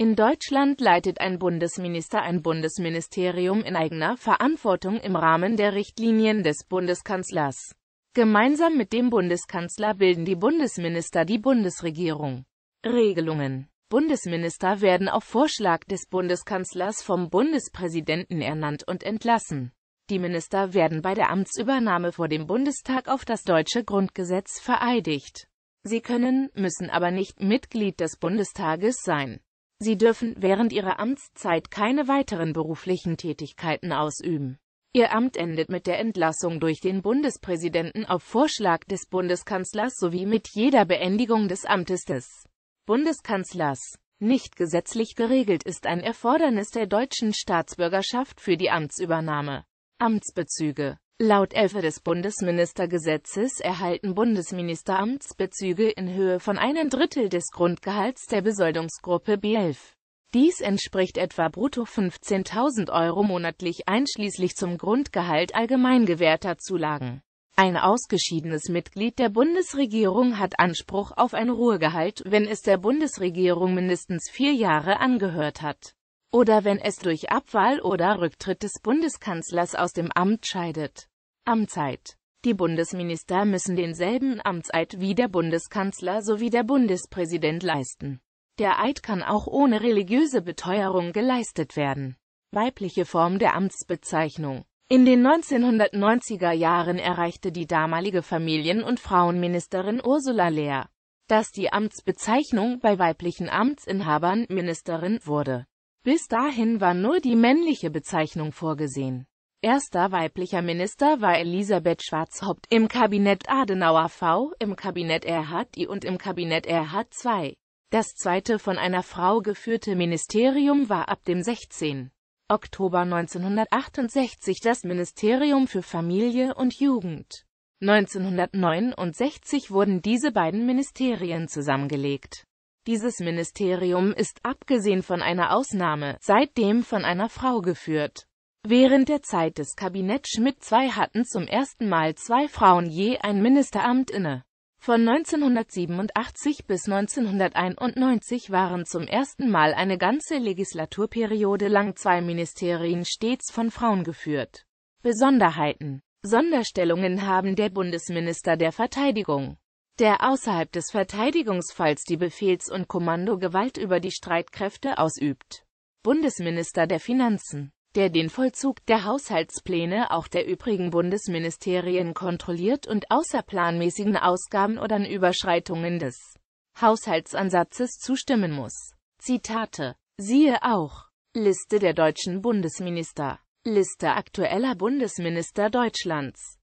In Deutschland leitet ein Bundesminister ein Bundesministerium in eigener Verantwortung im Rahmen der Richtlinien des Bundeskanzlers. Gemeinsam mit dem Bundeskanzler bilden die Bundesminister die Bundesregierung. Regelungen Bundesminister werden auf Vorschlag des Bundeskanzlers vom Bundespräsidenten ernannt und entlassen. Die Minister werden bei der Amtsübernahme vor dem Bundestag auf das deutsche Grundgesetz vereidigt. Sie können, müssen aber nicht Mitglied des Bundestages sein. Sie dürfen während ihrer Amtszeit keine weiteren beruflichen Tätigkeiten ausüben. Ihr Amt endet mit der Entlassung durch den Bundespräsidenten auf Vorschlag des Bundeskanzlers sowie mit jeder Beendigung des Amtes des Bundeskanzlers. Nicht gesetzlich geregelt ist ein Erfordernis der deutschen Staatsbürgerschaft für die Amtsübernahme. Amtsbezüge Laut 11 des Bundesministergesetzes erhalten Bundesministeramtsbezüge in Höhe von einem Drittel des Grundgehalts der Besoldungsgruppe B11. Dies entspricht etwa brutto 15.000 Euro monatlich einschließlich zum Grundgehalt allgemein gewährter Zulagen. Ein ausgeschiedenes Mitglied der Bundesregierung hat Anspruch auf ein Ruhegehalt, wenn es der Bundesregierung mindestens vier Jahre angehört hat oder wenn es durch Abwahl oder Rücktritt des Bundeskanzlers aus dem Amt scheidet Amtszeit. Die Bundesminister müssen denselben Amtseid wie der Bundeskanzler sowie der Bundespräsident leisten. Der Eid kann auch ohne religiöse Beteuerung geleistet werden. Weibliche Form der Amtsbezeichnung In den 1990er Jahren erreichte die damalige Familien- und Frauenministerin Ursula Lehr, dass die Amtsbezeichnung bei weiblichen Amtsinhabern Ministerin wurde. Bis dahin war nur die männliche Bezeichnung vorgesehen. Erster weiblicher Minister war Elisabeth Schwarzhaupt im Kabinett Adenauer V, im Kabinett Erhard I und im Kabinett Erhard II. Das zweite von einer Frau geführte Ministerium war ab dem 16. Oktober 1968 das Ministerium für Familie und Jugend. 1969 wurden diese beiden Ministerien zusammengelegt. Dieses Ministerium ist abgesehen von einer Ausnahme seitdem von einer Frau geführt Während der Zeit des Kabinett Schmidt II hatten zum ersten Mal zwei Frauen je ein Ministeramt inne. Von 1987 bis 1991 waren zum ersten Mal eine ganze Legislaturperiode lang zwei Ministerien stets von Frauen geführt. Besonderheiten Sonderstellungen haben der Bundesminister der Verteidigung, der außerhalb des Verteidigungsfalls die Befehls- und Kommandogewalt über die Streitkräfte ausübt, Bundesminister der Finanzen, der den Vollzug der Haushaltspläne auch der übrigen Bundesministerien kontrolliert und außerplanmäßigen Ausgaben oder Überschreitungen des Haushaltsansatzes zustimmen muss. Zitate. Siehe auch Liste der deutschen Bundesminister Liste aktueller Bundesminister Deutschlands